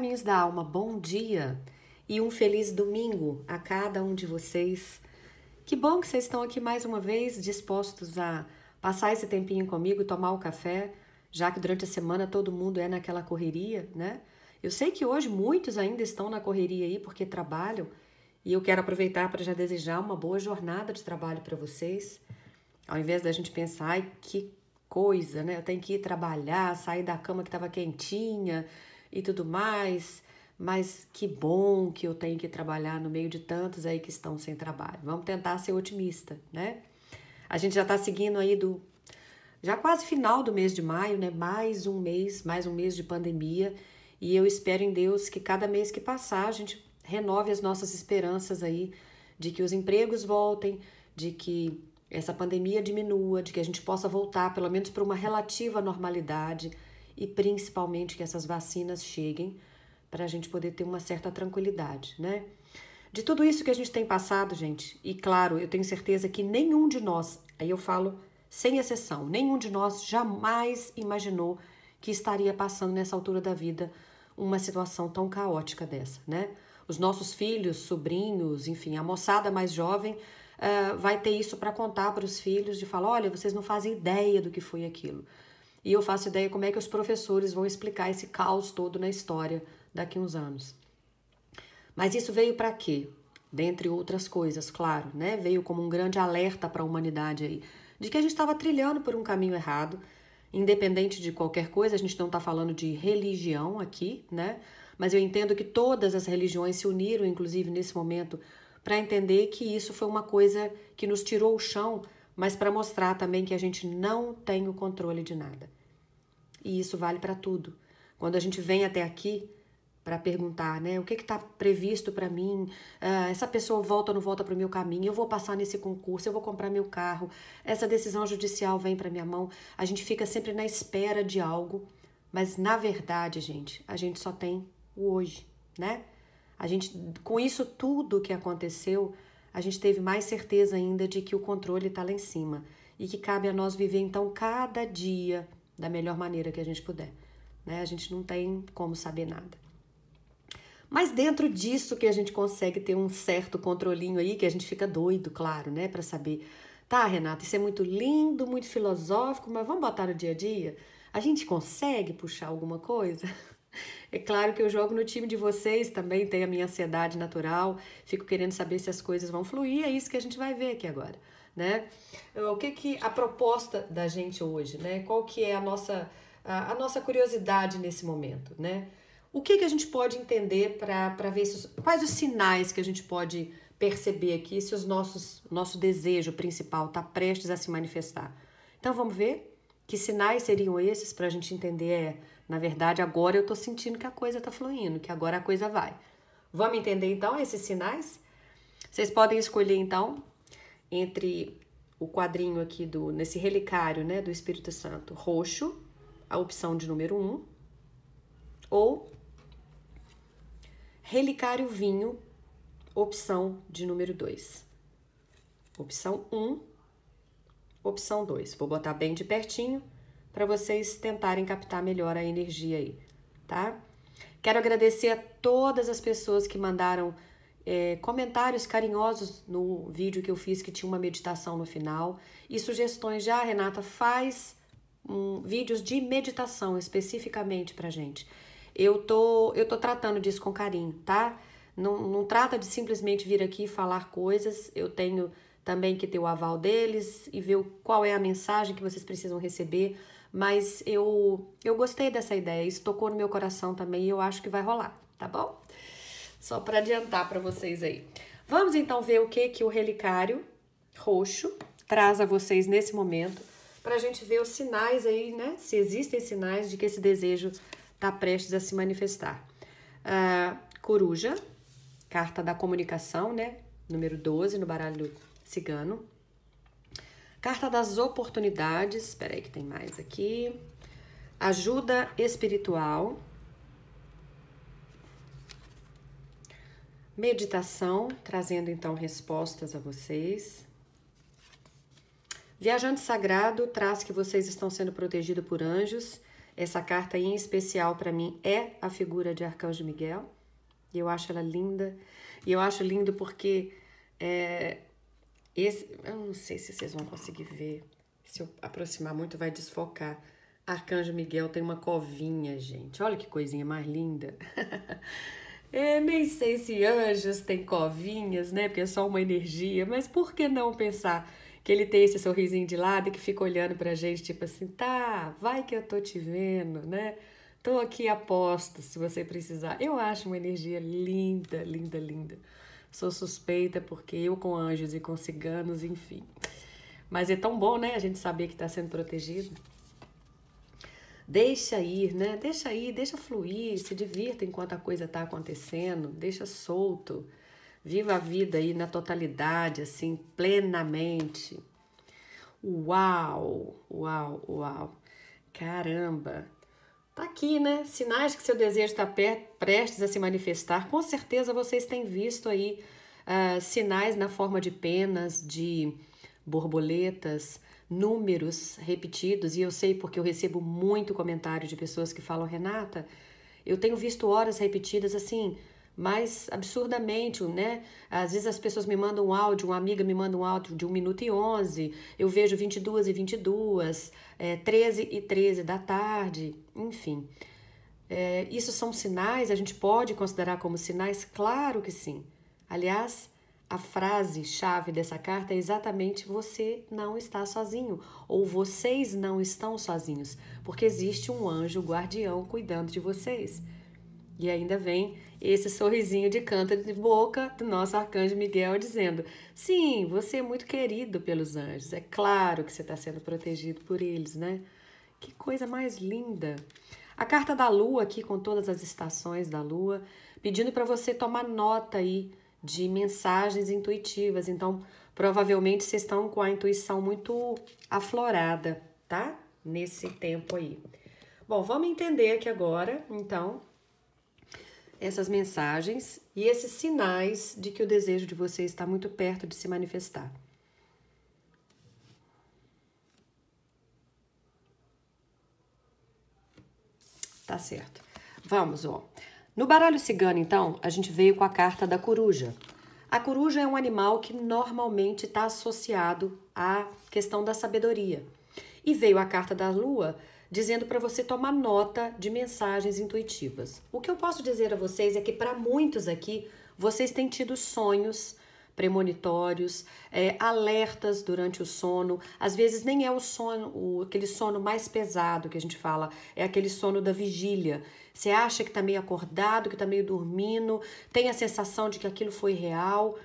Caminhos da Alma, bom dia e um feliz domingo a cada um de vocês. Que bom que vocês estão aqui mais uma vez dispostos a passar esse tempinho comigo, tomar o café, já que durante a semana todo mundo é naquela correria, né? Eu sei que hoje muitos ainda estão na correria aí porque trabalham e eu quero aproveitar para já desejar uma boa jornada de trabalho para vocês. Ao invés da gente pensar, ai que coisa, né? Eu tenho que ir trabalhar, sair da cama que estava quentinha, e tudo mais, mas que bom que eu tenho que trabalhar no meio de tantos aí que estão sem trabalho. Vamos tentar ser otimista, né? A gente já está seguindo aí do já quase final do mês de maio, né? Mais um mês, mais um mês de pandemia. E eu espero em Deus que cada mês que passar a gente renove as nossas esperanças aí de que os empregos voltem, de que essa pandemia diminua, de que a gente possa voltar pelo menos para uma relativa normalidade e principalmente que essas vacinas cheguem para a gente poder ter uma certa tranquilidade, né? De tudo isso que a gente tem passado, gente, e claro, eu tenho certeza que nenhum de nós, aí eu falo sem exceção, nenhum de nós jamais imaginou que estaria passando nessa altura da vida uma situação tão caótica dessa, né? Os nossos filhos, sobrinhos, enfim, a moçada mais jovem uh, vai ter isso para contar para os filhos de falar, olha, vocês não fazem ideia do que foi aquilo. E eu faço ideia como é que os professores vão explicar esse caos todo na história daqui uns anos. Mas isso veio para quê? Dentre outras coisas, claro, né? Veio como um grande alerta para a humanidade aí, de que a gente estava trilhando por um caminho errado, independente de qualquer coisa, a gente não está falando de religião aqui, né? Mas eu entendo que todas as religiões se uniram, inclusive nesse momento, para entender que isso foi uma coisa que nos tirou o chão mas para mostrar também que a gente não tem o controle de nada. E isso vale para tudo. Quando a gente vem até aqui para perguntar, né, o que está previsto para mim? Uh, essa pessoa volta ou não volta para o meu caminho? Eu vou passar nesse concurso? Eu vou comprar meu carro? Essa decisão judicial vem para minha mão? A gente fica sempre na espera de algo, mas na verdade, gente, a gente só tem o hoje, né? A gente, com isso tudo que aconteceu, a gente teve mais certeza ainda de que o controle está lá em cima e que cabe a nós viver então cada dia da melhor maneira que a gente puder. Né? A gente não tem como saber nada. Mas dentro disso que a gente consegue ter um certo controlinho aí, que a gente fica doido, claro, né, para saber. Tá, Renata, isso é muito lindo, muito filosófico, mas vamos botar no dia a dia? A gente consegue puxar alguma coisa? É claro que eu jogo no time de vocês também, tenho a minha ansiedade natural, fico querendo saber se as coisas vão fluir, é isso que a gente vai ver aqui agora, né? O que que a proposta da gente hoje, né? Qual que é a nossa a, a nossa curiosidade nesse momento, né? O que que a gente pode entender para ver se, quais os sinais que a gente pode perceber aqui se os nossos nosso desejo principal está prestes a se manifestar. Então vamos ver que sinais seriam esses para a gente entender é, na verdade, agora eu estou sentindo que a coisa está fluindo, que agora a coisa vai. Vamos entender então esses sinais? Vocês podem escolher então entre o quadrinho aqui do nesse relicário, né, do Espírito Santo, roxo, a opção de número 1, um, ou relicário vinho, opção de número 2. Opção 1, um, opção 2. Vou botar bem de pertinho para vocês tentarem captar melhor a energia aí, tá? Quero agradecer a todas as pessoas que mandaram é, comentários carinhosos no vídeo que eu fiz que tinha uma meditação no final e sugestões já, Renata, faz um, vídeos de meditação especificamente pra gente. Eu tô, eu tô tratando disso com carinho, tá? Não, não trata de simplesmente vir aqui falar coisas, eu tenho também que ter o aval deles e ver qual é a mensagem que vocês precisam receber mas eu, eu gostei dessa ideia, isso tocou no meu coração também e eu acho que vai rolar, tá bom? Só para adiantar para vocês aí. Vamos então ver o que, que o relicário roxo traz a vocês nesse momento, para a gente ver os sinais aí, né? Se existem sinais de que esse desejo está prestes a se manifestar. Uh, coruja, carta da comunicação, né? Número 12 no baralho cigano. Carta das oportunidades, espera aí que tem mais aqui. Ajuda espiritual. Meditação, trazendo então respostas a vocês. Viajante Sagrado traz que vocês estão sendo protegidos por anjos. Essa carta em especial para mim é a figura de Arcanjo Miguel. E eu acho ela linda. E eu acho lindo porque é, esse, eu não sei se vocês vão conseguir ver. Se eu aproximar muito, vai desfocar. Arcanjo Miguel tem uma covinha, gente. Olha que coisinha mais linda. é, nem sei se anjos têm covinhas, né? Porque é só uma energia. Mas por que não pensar que ele tem esse sorrisinho de lado e que fica olhando pra gente, tipo assim, tá, vai que eu tô te vendo, né? Tô aqui aposto, se você precisar. Eu acho uma energia linda, linda, linda. Sou suspeita porque eu com anjos e com ciganos, enfim. Mas é tão bom, né? A gente saber que está sendo protegido. Deixa ir, né? Deixa ir, deixa fluir, se divirta enquanto a coisa está acontecendo, deixa solto. Viva a vida aí na totalidade, assim, plenamente. Uau, uau, uau. Caramba. Tá aqui, né? Sinais que seu desejo está prestes a se manifestar. Com certeza vocês têm visto aí uh, sinais na forma de penas, de borboletas, números repetidos. E eu sei porque eu recebo muito comentário de pessoas que falam, Renata, eu tenho visto horas repetidas assim, mas absurdamente, né? Às vezes as pessoas me mandam um áudio, uma amiga me manda um áudio de 1 minuto e 11, eu vejo 22 e 22, é, 13 e 13 da tarde, enfim. É, isso são sinais? A gente pode considerar como sinais? Claro que sim. Aliás, a frase-chave dessa carta é exatamente você não está sozinho, ou vocês não estão sozinhos, porque existe um anjo guardião cuidando de vocês. E ainda vem esse sorrisinho de canto de boca do nosso arcanjo Miguel, dizendo: Sim, você é muito querido pelos anjos, é claro que você está sendo protegido por eles, né? Que coisa mais linda! A carta da lua, aqui com todas as estações da lua, pedindo para você tomar nota aí de mensagens intuitivas. Então, provavelmente vocês estão com a intuição muito aflorada, tá? Nesse tempo aí. Bom, vamos entender aqui agora, então, essas mensagens e esses sinais de que o desejo de você está muito perto de se manifestar. Tá certo. Vamos, ó. No baralho cigano, então, a gente veio com a carta da coruja. A coruja é um animal que normalmente está associado à questão da sabedoria. E veio a carta da lua dizendo para você tomar nota de mensagens intuitivas. O que eu posso dizer a vocês é que para muitos aqui, vocês têm tido sonhos premonitórios, é, alertas durante o sono. Às vezes nem é o sono, o, aquele sono mais pesado que a gente fala, é aquele sono da vigília. Você acha que está meio acordado, que está meio dormindo, tem a sensação de que aquilo foi real.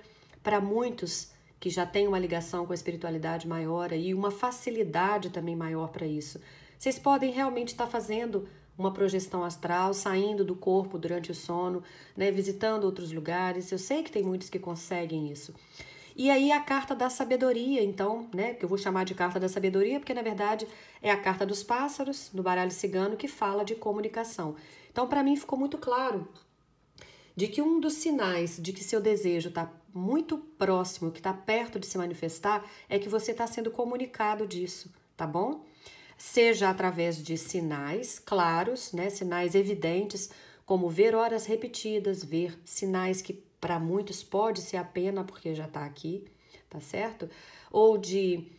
Para muitos que já têm uma ligação com a espiritualidade maior e uma facilidade também maior para isso. Vocês podem realmente estar tá fazendo uma projeção astral, saindo do corpo durante o sono, né, visitando outros lugares. Eu sei que tem muitos que conseguem isso. E aí a carta da sabedoria, então, né, que eu vou chamar de carta da sabedoria, porque na verdade é a carta dos pássaros, do baralho cigano, que fala de comunicação. Então, para mim ficou muito claro de que um dos sinais de que seu desejo está muito próximo, que está perto de se manifestar, é que você está sendo comunicado disso, tá bom? seja através de sinais claros, né, sinais evidentes, como ver horas repetidas, ver sinais que para muitos pode ser a pena porque já está aqui, tá certo? Ou de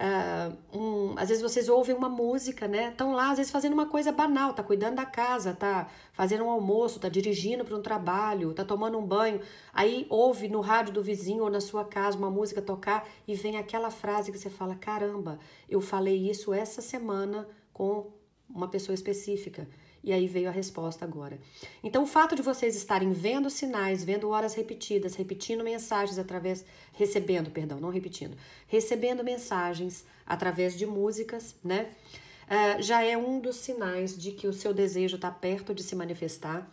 Uh, um, às vezes vocês ouvem uma música, né? Estão lá, às vezes, fazendo uma coisa banal, tá cuidando da casa, tá fazendo um almoço, tá dirigindo para um trabalho, tá tomando um banho. Aí ouve no rádio do vizinho ou na sua casa uma música tocar e vem aquela frase que você fala: caramba, eu falei isso essa semana com uma pessoa específica. E aí veio a resposta agora. Então, o fato de vocês estarem vendo sinais, vendo horas repetidas, repetindo mensagens através. recebendo, perdão, não repetindo. recebendo mensagens através de músicas, né? Uh, já é um dos sinais de que o seu desejo está perto de se manifestar.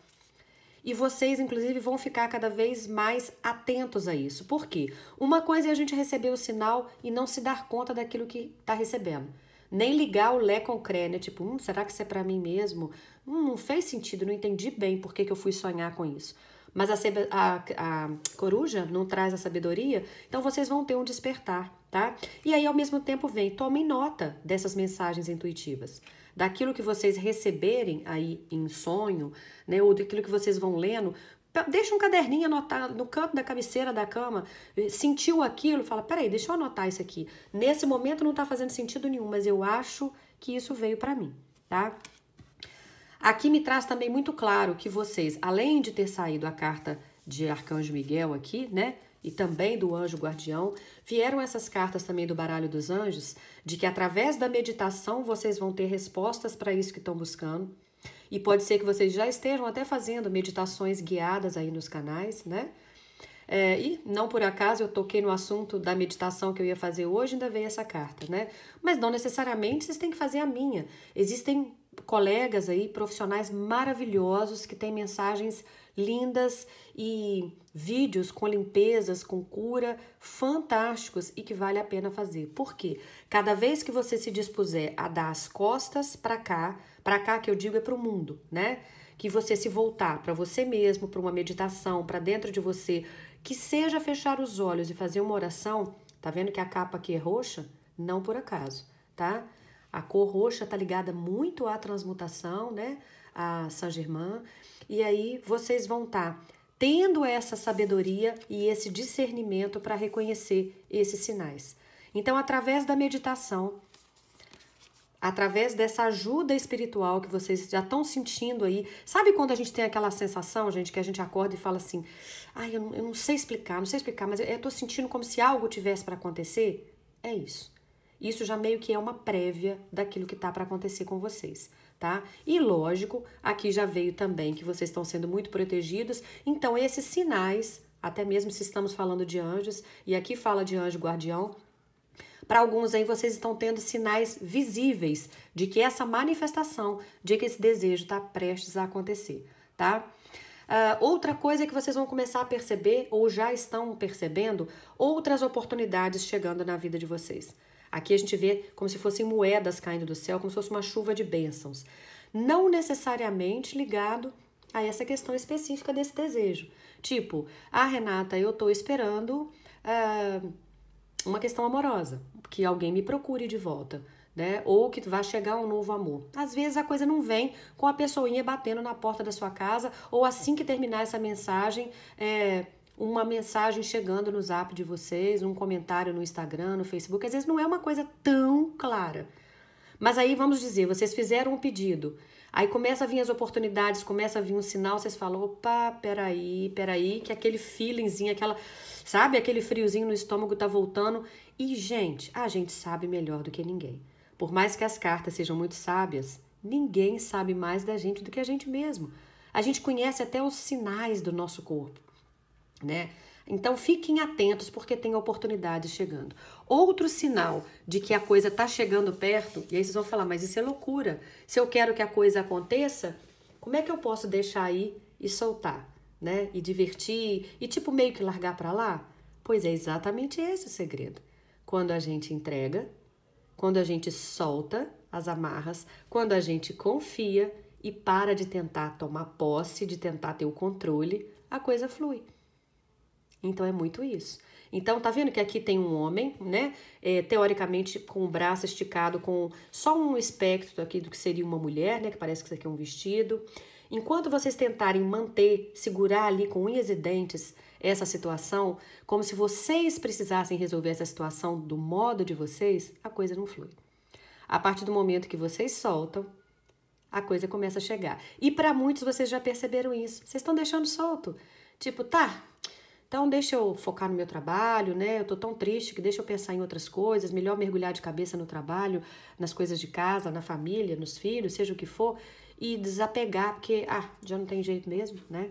E vocês, inclusive, vão ficar cada vez mais atentos a isso. Por quê? Uma coisa é a gente receber o sinal e não se dar conta daquilo que está recebendo. Nem ligar o Lé com o Cré, né? Tipo, hum, será que isso é para mim mesmo? Hum, não fez sentido, não entendi bem por que, que eu fui sonhar com isso. Mas a, a, a, coruja não traz a sabedoria, então vocês vão ter um despertar, tá? E aí, ao mesmo tempo, vem, tomem nota dessas mensagens intuitivas, daquilo que vocês receberem aí em sonho, né? Ou daquilo que vocês vão lendo, Tá, deixa um caderninho anotar no canto da cabeceira da cama. Eh, sentiu aquilo? Fala, peraí, deixa eu anotar isso aqui. Nesse momento não está fazendo sentido nenhum, mas eu acho que isso veio para mim, tá? Aqui me traz também muito claro que vocês, além de ter saído a carta de Arcanjo Miguel aqui, né? E também do anjo guardião, vieram essas cartas também do baralho dos anjos, de que através da meditação vocês vão ter respostas para isso que estão buscando. E pode ser que vocês já estejam até fazendo meditações guiadas aí nos canais, né? É, e não por acaso eu toquei no assunto da meditação que eu ia fazer hoje, ainda veio essa carta, né? Mas não necessariamente vocês têm que fazer a minha. Existem colegas aí, profissionais maravilhosos que têm mensagens lindas e vídeos com limpezas, com cura, fantásticos e que vale a pena fazer. Por quê? Cada vez que você se dispuser a dar as costas para cá, para cá que eu digo é para o mundo, né? Que você se voltar para você mesmo, para uma meditação, para dentro de você, que seja fechar os olhos e fazer uma oração. Tá vendo que a capa aqui é roxa? Não por acaso, tá? A cor roxa está ligada muito à transmutação, né? a Saint-Germain. E aí vocês vão estar tá tendo essa sabedoria e esse discernimento para reconhecer esses sinais. Então, através da meditação, através dessa ajuda espiritual que vocês já estão sentindo aí. Sabe quando a gente tem aquela sensação, gente, que a gente acorda e fala assim: ai, eu não, eu não sei explicar, não sei explicar, mas eu, eu tô sentindo como se algo tivesse para acontecer? É isso. Isso já meio que é uma prévia daquilo que tá para acontecer com vocês tá? E lógico, aqui já veio também que vocês estão sendo muito protegidos, então esses sinais, até mesmo se estamos falando de anjos, e aqui fala de anjo guardião, para alguns aí vocês estão tendo sinais visíveis de que essa manifestação, de que esse desejo está prestes a acontecer, tá? Uh, outra coisa é que vocês vão começar a perceber, ou já estão percebendo, outras oportunidades chegando na vida de vocês. Aqui a gente vê como se fossem moedas caindo do céu, como se fosse uma chuva de bênçãos. Não necessariamente ligado a essa questão específica desse desejo. Tipo, ah, Renata, eu estou esperando uh, uma questão amorosa, que alguém me procure de volta, né? Ou que vai chegar um novo amor. Às vezes a coisa não vem com a pessoinha batendo na porta da sua casa, ou assim que terminar essa mensagem, é uma mensagem chegando no zap de vocês, um comentário no Instagram, no Facebook, às vezes não é uma coisa tão clara. Mas aí vamos dizer, vocês fizeram um pedido, aí começa a vir as oportunidades, começa a vir um sinal, vocês falam, opa, peraí, peraí, que aquele feelingzinho, aquela, sabe, aquele friozinho no estômago tá voltando. E, gente, a gente sabe melhor do que ninguém. Por mais que as cartas sejam muito sábias, ninguém sabe mais da gente do que a gente mesmo. A gente conhece até os sinais do nosso corpo né? Então fiquem atentos porque tem oportunidade chegando. Outro sinal de que a coisa está chegando perto, e aí vocês vão falar, mas isso é loucura. Se eu quero que a coisa aconteça, como é que eu posso deixar aí e soltar, né? E divertir e tipo meio que largar para lá? Pois é exatamente esse o segredo. Quando a gente entrega, quando a gente solta as amarras, quando a gente confia e para de tentar tomar posse, de tentar ter o controle, a coisa flui. Então é muito isso. Então tá vendo que aqui tem um homem, né? É, teoricamente com o braço esticado, com só um espectro aqui do que seria uma mulher, né? Que parece que isso aqui é um vestido. Enquanto vocês tentarem manter, segurar ali com unhas e dentes essa situação, como se vocês precisassem resolver essa situação do modo de vocês, a coisa não flui. A partir do momento que vocês soltam, a coisa começa a chegar. E para muitos vocês já perceberam isso. Vocês estão deixando solto. Tipo, tá, então, deixa eu focar no meu trabalho, né? Eu tô tão triste que deixa eu pensar em outras coisas, melhor mergulhar de cabeça no trabalho, nas coisas de casa, na família, nos filhos, seja o que for, e desapegar, porque, ah, já não tem jeito mesmo, né?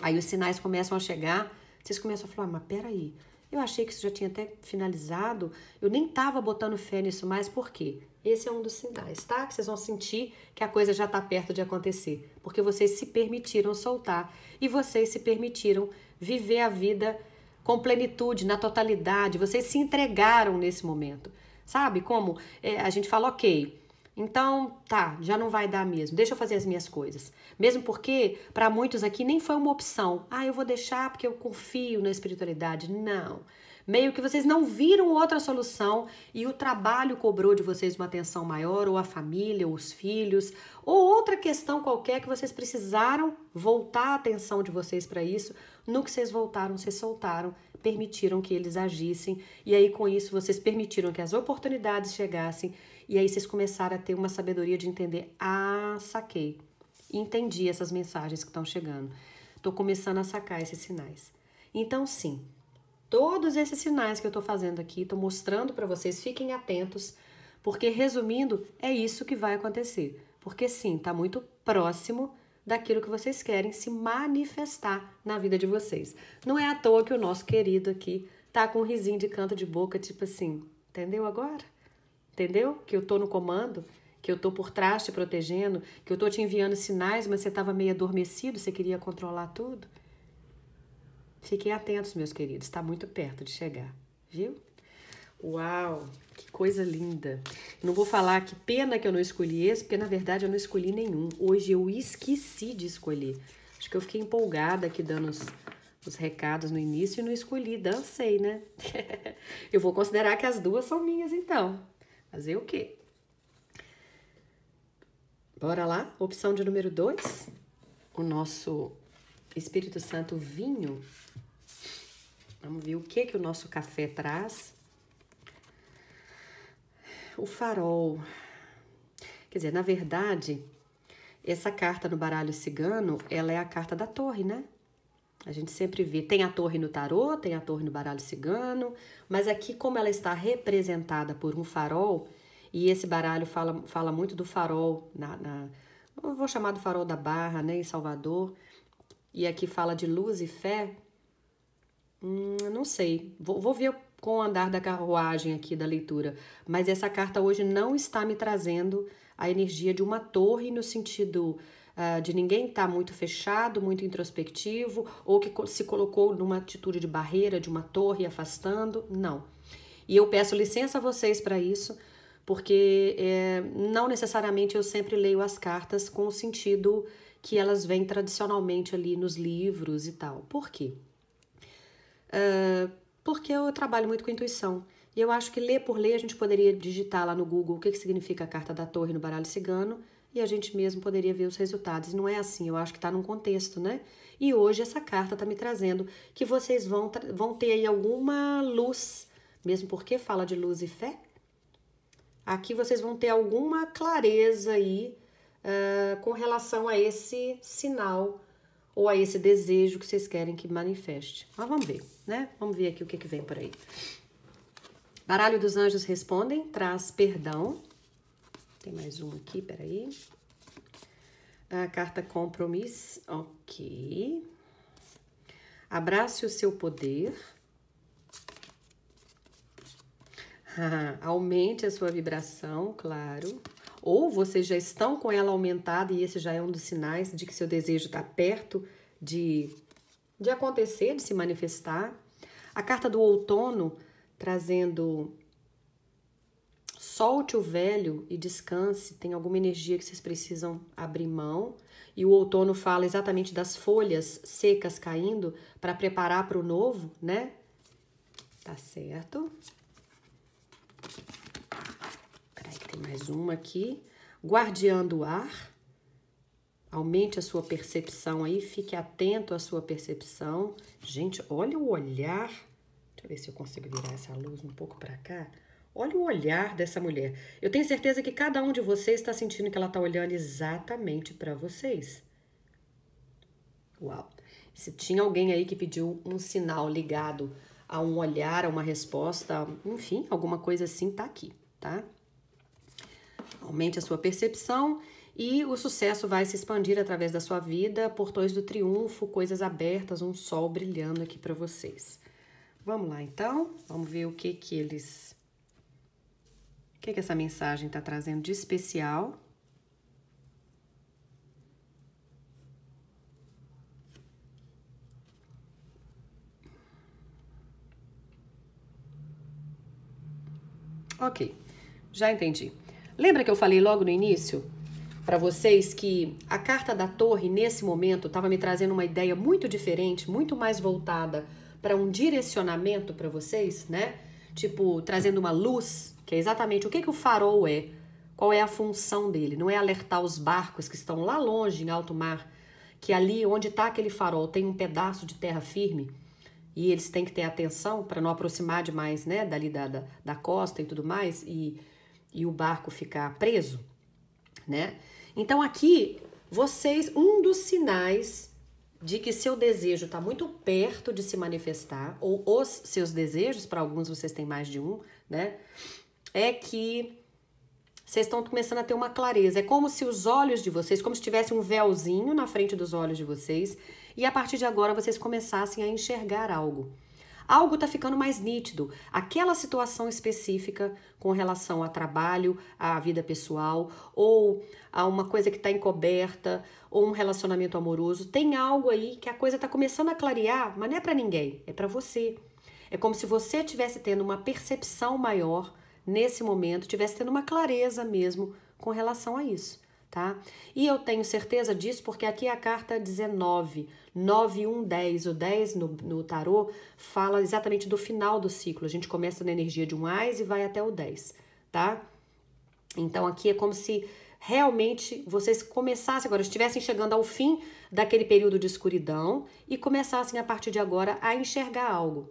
Aí os sinais começam a chegar, vocês começam a falar, ah, mas peraí, eu achei que isso já tinha até finalizado, eu nem tava botando fé nisso mais, por quê? Esse é um dos sinais, tá? Que vocês vão sentir que a coisa já está perto de acontecer, porque vocês se permitiram soltar e vocês se permitiram viver a vida com plenitude, na totalidade. Vocês se entregaram nesse momento, sabe? Como é, a gente fala, ok. Então, tá, já não vai dar mesmo. Deixa eu fazer as minhas coisas. Mesmo porque, para muitos aqui, nem foi uma opção. Ah, eu vou deixar porque eu confio na espiritualidade. Não meio que vocês não viram outra solução e o trabalho cobrou de vocês uma atenção maior, ou a família, ou os filhos, ou outra questão qualquer que vocês precisaram voltar a atenção de vocês para isso. No que vocês voltaram, vocês soltaram, permitiram que eles agissem, e aí com isso vocês permitiram que as oportunidades chegassem, e aí vocês começaram a ter uma sabedoria de entender: ah, saquei, entendi essas mensagens que estão chegando, estou começando a sacar esses sinais. Então, sim, todos esses sinais que eu estou fazendo aqui, estou mostrando para vocês, fiquem atentos, porque resumindo, é isso que vai acontecer. Porque sim, está muito próximo daquilo que vocês querem se manifestar na vida de vocês. Não é à toa que o nosso querido aqui tá com um risinho de canto de boca, tipo assim, entendeu agora? Entendeu? Que eu tô no comando, que eu tô por trás te protegendo, que eu tô te enviando sinais, mas você tava meio adormecido, você queria controlar tudo. Fiquem atentos, meus queridos, está muito perto de chegar, viu? Uau, que coisa linda! Não vou falar que pena que eu não escolhi esse, porque na verdade eu não escolhi nenhum. Hoje eu esqueci de escolher. Acho que eu fiquei empolgada aqui dando os, os recados no início e não escolhi, dancei, né? eu vou considerar que as duas são minhas então. Fazer o quê? Bora lá, opção de número 2. O nosso Espírito Santo vinho Vamos ver o que que o nosso café traz. O farol. Quer dizer, na verdade, essa carta no baralho cigano, ela é a carta da torre, né? A gente sempre vê, tem a torre no tarô, tem a torre no baralho cigano, mas aqui como ela está representada por um farol, e esse baralho fala, fala muito do farol, na, na vou chamar do farol da Barra, né, em Salvador, e aqui fala de luz e fé, Hum, não sei. Vou, vou ver com o andar da carruagem aqui da leitura. Mas essa carta hoje não está me trazendo a energia de uma torre no sentido uh, de ninguém estar tá muito fechado, muito introspectivo, ou que se colocou numa atitude de barreira, de uma torre afastando. Não. E eu peço licença a vocês para isso, porque é, não necessariamente eu sempre leio as cartas com o sentido que elas vêm tradicionalmente ali nos livros e tal. Por quê? Ah, porque eu trabalho muito com intuição. E eu acho que ler por ler a gente poderia digitar lá no Google o que, que significa a carta da torre no baralho cigano e a gente mesmo poderia ver os resultados. Não é assim, eu acho que está num contexto, né? E hoje essa carta está me trazendo que vocês vão, vão ter aí alguma luz, mesmo porque fala de luz e fé. Aqui vocês vão ter alguma clareza aí uh, com relação a esse sinal ou a esse desejo que vocês querem que manifeste. Mas vamos ver né? Vamos ver aqui o que, que vem por aí. Baralho dos Anjos Respondem traz perdão. Tem mais um aqui, peraí. A carta Compromisso, ok. Abrace o seu poder. Aumente a sua vibração, claro. Ou vocês já estão com ela aumentada e esse já é um dos sinais de que seu desejo está perto de de acontecer, de se manifestar. A carta do outono trazendo solte o velho e descanse, tem alguma energia que vocês precisam abrir mão. E o outono fala exatamente das folhas secas caindo para preparar para o novo, né? Tá certo. Peraí, que tem mais uma aqui. Guardiã do ar. Aumente a sua percepção aí, fique atento à sua percepção. Gente, olha o olhar. Deixa eu ver se eu consigo virar essa luz um pouco para cá. Olha o olhar dessa mulher. Eu tenho certeza que cada um de vocês está sentindo que ela está olhando exatamente para vocês. Uau! Se tinha alguém aí que pediu um sinal ligado a um olhar, a uma resposta, enfim, alguma coisa assim, tá aqui, tá? Aumente a sua percepção e o sucesso vai se expandir através da sua vida, portões do triunfo, coisas abertas, um sol brilhando aqui para vocês. Vamos lá então, vamos ver o que que eles o que que essa mensagem está trazendo de especial. Ok, já entendi. Lembra que eu falei logo no início para vocês que a carta da Torre, nesse momento, estava me trazendo uma ideia muito diferente, muito mais voltada para um direcionamento para vocês, né? Tipo, trazendo uma luz, que é exatamente o que, que o farol é, qual é a função dele. Não é alertar os barcos que estão lá longe, em alto mar, que ali onde está aquele farol tem um pedaço de terra firme e eles têm que ter atenção para não aproximar demais, né, dali da, da, da costa e tudo mais, e, e o barco ficar preso né? Então aqui, vocês, um dos sinais de que seu desejo está muito perto de se manifestar, ou os seus desejos, para alguns vocês têm mais de um, né? É que vocês estão começando a ter uma clareza. É como se os olhos de vocês, como se tivesse um véuzinho na frente dos olhos de vocês, e a partir de agora vocês começassem a enxergar algo algo está ficando mais nítido. Aquela situação específica com relação a trabalho, à vida pessoal, ou a uma coisa que está encoberta, ou um relacionamento amoroso, tem algo aí que a coisa está começando a clarear, mas não é para ninguém, é para você. É como se você estivesse tendo uma percepção maior nesse momento, tivesse tendo uma clareza mesmo com relação a isso tá? E eu tenho certeza disso porque aqui é a carta 19, 9, 1, 10. O 10 no, no tarô fala exatamente do final do ciclo. A gente começa na energia de um ás e vai até o 10, tá? Então aqui é como se realmente vocês começassem agora, estivessem chegando ao fim daquele período de escuridão e começassem a partir de agora a enxergar algo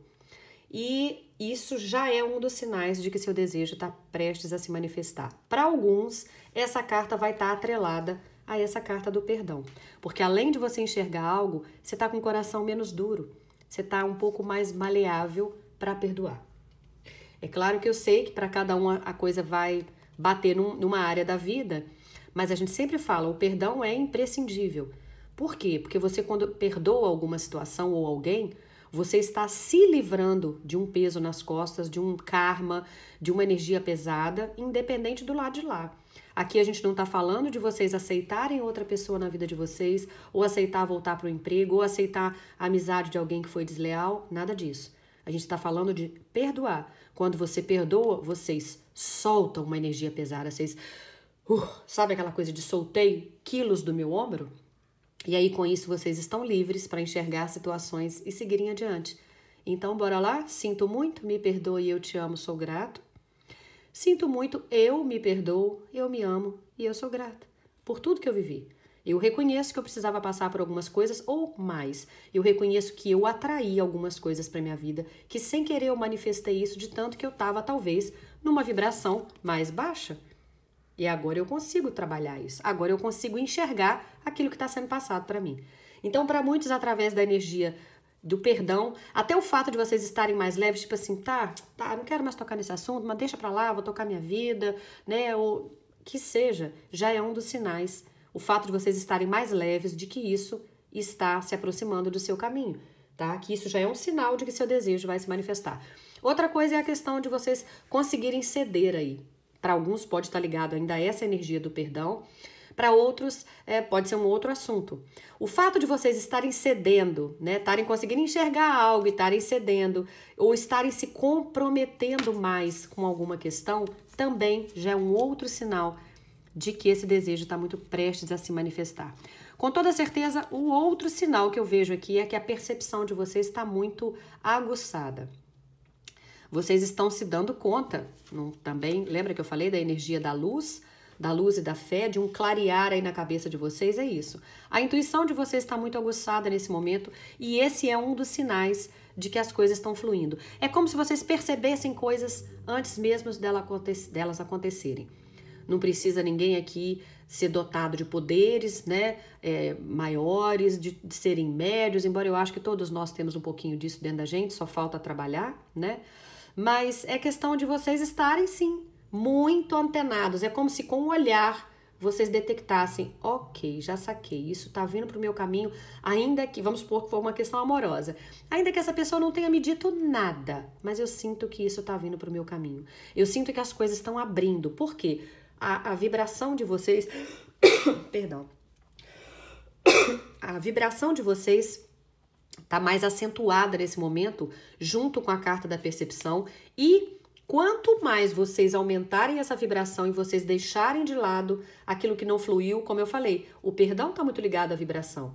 e isso já é um dos sinais de que seu desejo está prestes a se manifestar. Para alguns, essa carta vai estar tá atrelada a essa carta do perdão, porque além de você enxergar algo, você está com o coração menos duro, você está um pouco mais maleável para perdoar. É claro que eu sei que para cada um a coisa vai bater num, numa área da vida, mas a gente sempre fala, o perdão é imprescindível. Por quê? Porque você, quando perdoa alguma situação ou alguém, você está se livrando de um peso nas costas, de um karma, de uma energia pesada, independente do lado de lá. Aqui a gente não está falando de vocês aceitarem outra pessoa na vida de vocês, ou aceitar voltar para o emprego, ou aceitar a amizade de alguém que foi desleal, nada disso. A gente está falando de perdoar. Quando você perdoa, vocês soltam uma energia pesada, vocês. Uh, sabe aquela coisa de soltei quilos do meu ombro? E aí, com isso, vocês estão livres para enxergar situações e seguirem adiante. Então, bora lá? Sinto muito, me perdoe, eu te amo, sou grato. Sinto muito, eu me perdoo, eu me amo e eu sou grata por tudo que eu vivi. Eu reconheço que eu precisava passar por algumas coisas ou mais. Eu reconheço que eu atraí algumas coisas para minha vida, que sem querer eu manifestei isso de tanto que eu estava talvez numa vibração mais baixa. E agora eu consigo trabalhar isso. Agora eu consigo enxergar aquilo que está sendo passado para mim. Então, para muitos, através da energia do perdão, até o fato de vocês estarem mais leves, tipo assim, tá, tá, não quero mais tocar nesse assunto, mas deixa para lá, vou tocar minha vida, né? Ou que seja, já é um dos sinais. O fato de vocês estarem mais leves de que isso está se aproximando do seu caminho, tá? Que isso já é um sinal de que seu desejo vai se manifestar. Outra coisa é a questão de vocês conseguirem ceder aí, para alguns pode estar tá ligado ainda a essa energia do perdão, para outros é, pode ser um outro assunto. O fato de vocês estarem cedendo, né, estarem conseguindo enxergar algo e estarem cedendo, ou estarem se comprometendo mais com alguma questão, também já é um outro sinal de que esse desejo está muito prestes a se manifestar. Com toda certeza, o outro sinal que eu vejo aqui é que a percepção de vocês está muito aguçada. Vocês estão se dando conta, não, também, lembra que eu falei da energia da luz? Da luz e da fé, de um clarear aí na cabeça de vocês, é isso. A intuição de vocês está muito aguçada nesse momento e esse é um dos sinais de que as coisas estão fluindo. É como se vocês percebessem coisas antes mesmo delas acontecerem. Não precisa ninguém aqui ser dotado de poderes né, é, maiores, de, de serem médios, embora eu acho que todos nós temos um pouquinho disso dentro da gente, só falta trabalhar, né? Mas é questão de vocês estarem sim muito antenados. É como se com o olhar vocês detectassem, ok, já saquei, isso tá vindo pro meu caminho, ainda que, vamos supor que for uma questão amorosa, ainda que essa pessoa não tenha me dito nada, mas eu sinto que isso tá vindo pro meu caminho. Eu sinto que as coisas estão abrindo. Porque A, a vibração de vocês. Perdão. a vibração de vocês está mais acentuada nesse momento, junto com a carta da percepção. E quanto mais vocês aumentarem essa vibração e vocês deixarem de lado aquilo que não fluiu, como eu falei, o perdão está muito ligado à vibração.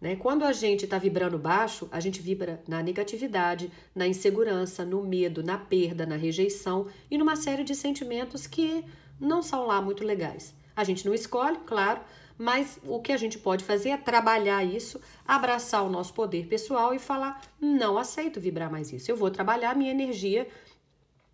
Né? Quando a gente está vibrando baixo, a gente vibra na negatividade, na insegurança, no medo, na perda, na rejeição e numa série de sentimentos que não são lá muito legais. A gente não escolhe, claro, mas o que a gente pode fazer é trabalhar isso, abraçar o nosso poder pessoal e falar: não aceito vibrar mais isso. Eu vou trabalhar minha energia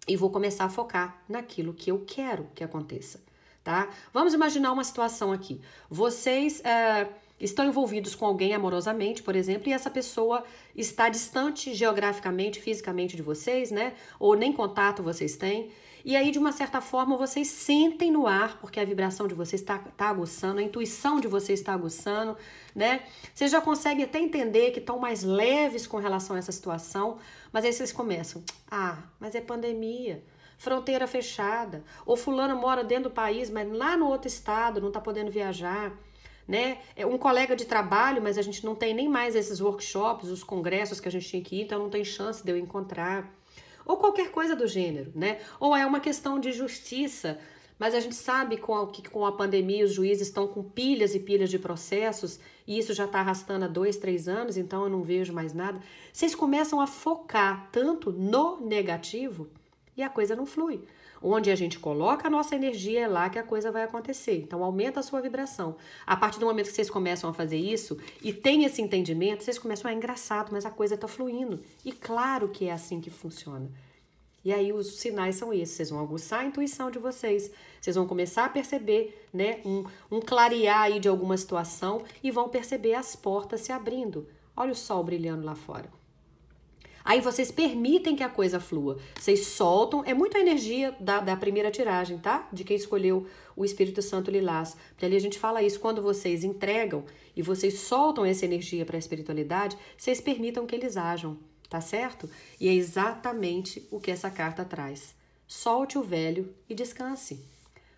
e vou começar a focar naquilo que eu quero que aconteça, tá? Vamos imaginar uma situação aqui. Vocês. Eh, estão envolvidos com alguém amorosamente, por exemplo, e essa pessoa está distante geograficamente, fisicamente de vocês, né? Ou nem contato vocês têm. E aí, de uma certa forma, vocês sentem no ar, porque a vibração de vocês está tá aguçando, a intuição de vocês está aguçando, né? Vocês já conseguem até entender que estão mais leves com relação a essa situação, mas aí vocês começam: ah, mas é pandemia fronteira fechada, ou fulano mora dentro do país, mas lá no outro estado, não está podendo viajar, né? É um colega de trabalho, mas a gente não tem nem mais esses workshops, os congressos que a gente tinha que ir, então não tem chance de eu encontrar ou qualquer coisa do gênero, né? Ou é uma questão de justiça, mas a gente sabe com que com a pandemia os juízes estão com pilhas e pilhas de processos, e isso já está arrastando há dois, três anos, então eu não vejo mais nada. Vocês começam a focar tanto no negativo e a coisa não flui. Onde a gente coloca a nossa energia é lá que a coisa vai acontecer. Então aumenta a sua vibração. A partir do momento que vocês começam a fazer isso e tem esse entendimento, vocês começam a ah, é engraçado, mas a coisa está fluindo. E claro que é assim que funciona. E aí os sinais são esses, vocês vão aguçar a intuição de vocês, vocês vão começar a perceber, né, um, um clarear aí de alguma situação e vão perceber as portas se abrindo. Olha o sol brilhando lá fora. Aí vocês permitem que a coisa flua. Vocês soltam. É muito a energia da, da primeira tiragem, tá? De quem escolheu o Espírito Santo Lilás. Porque ali a gente fala isso. Quando vocês entregam e vocês soltam essa energia para a espiritualidade, vocês permitam que eles ajam, tá certo? E é exatamente o que essa carta traz. Solte o velho e descanse.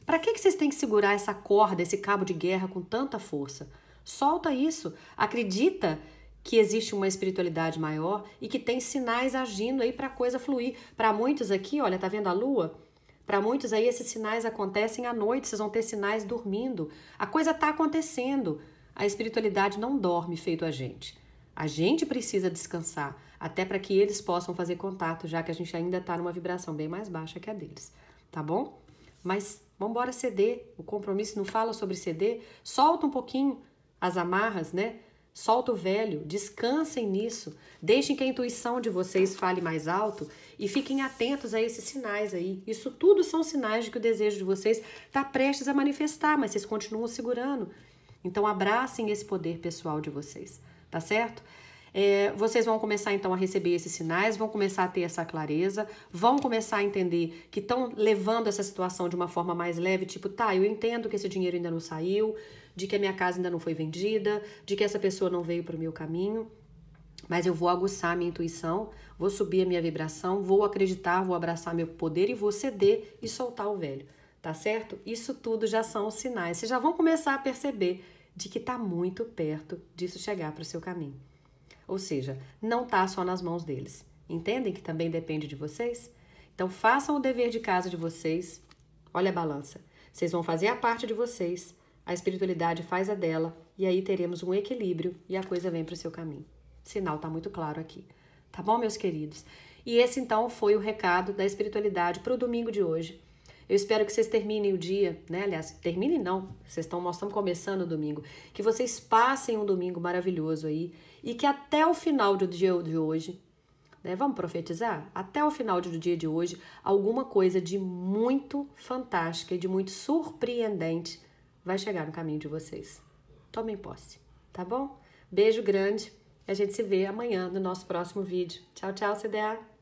Para que, que vocês têm que segurar essa corda, esse cabo de guerra com tanta força? Solta isso. Acredita que existe uma espiritualidade maior e que tem sinais agindo aí para a coisa fluir. Para muitos aqui, olha, tá vendo a lua? Para muitos aí esses sinais acontecem à noite, vocês vão ter sinais dormindo. A coisa tá acontecendo. A espiritualidade não dorme feito a gente. A gente precisa descansar, até para que eles possam fazer contato, já que a gente ainda está numa vibração bem mais baixa que a deles, tá bom? Mas vamos embora ceder. O compromisso não fala sobre ceder, solta um pouquinho as amarras, né? Solta o velho, descansem nisso, deixem que a intuição de vocês fale mais alto e fiquem atentos a esses sinais aí. Isso tudo são sinais de que o desejo de vocês está prestes a manifestar, mas vocês continuam segurando. Então abracem esse poder pessoal de vocês, tá certo? É, vocês vão começar então a receber esses sinais, vão começar a ter essa clareza, vão começar a entender que estão levando essa situação de uma forma mais leve, tipo, tá, eu entendo que esse dinheiro ainda não saiu, de que a minha casa ainda não foi vendida, de que essa pessoa não veio para o meu caminho. Mas eu vou aguçar a minha intuição, vou subir a minha vibração, vou acreditar, vou abraçar meu poder e vou ceder e soltar o velho, tá certo? Isso tudo já são sinais. Vocês já vão começar a perceber de que está muito perto disso chegar para o seu caminho. Ou seja, não está só nas mãos deles. Entendem que também depende de vocês? Então façam o dever de casa de vocês. Olha a balança. Vocês vão fazer a parte de vocês a espiritualidade faz a dela e aí teremos um equilíbrio e a coisa vem para o seu caminho. Sinal está muito claro aqui. Tá bom, meus queridos? E esse então foi o recado da espiritualidade para o domingo de hoje. Eu espero que vocês terminem o dia, né? Aliás, terminem não, vocês estão, começando o domingo. Que vocês passem um domingo maravilhoso aí e que até o final do dia de hoje, né? Vamos profetizar? Até o final do dia de hoje, alguma coisa de muito fantástica e de muito surpreendente vai chegar no caminho de vocês. Tomem posse, tá bom? Beijo grande. e A gente se vê amanhã no nosso próximo vídeo. Tchau, tchau, CDA!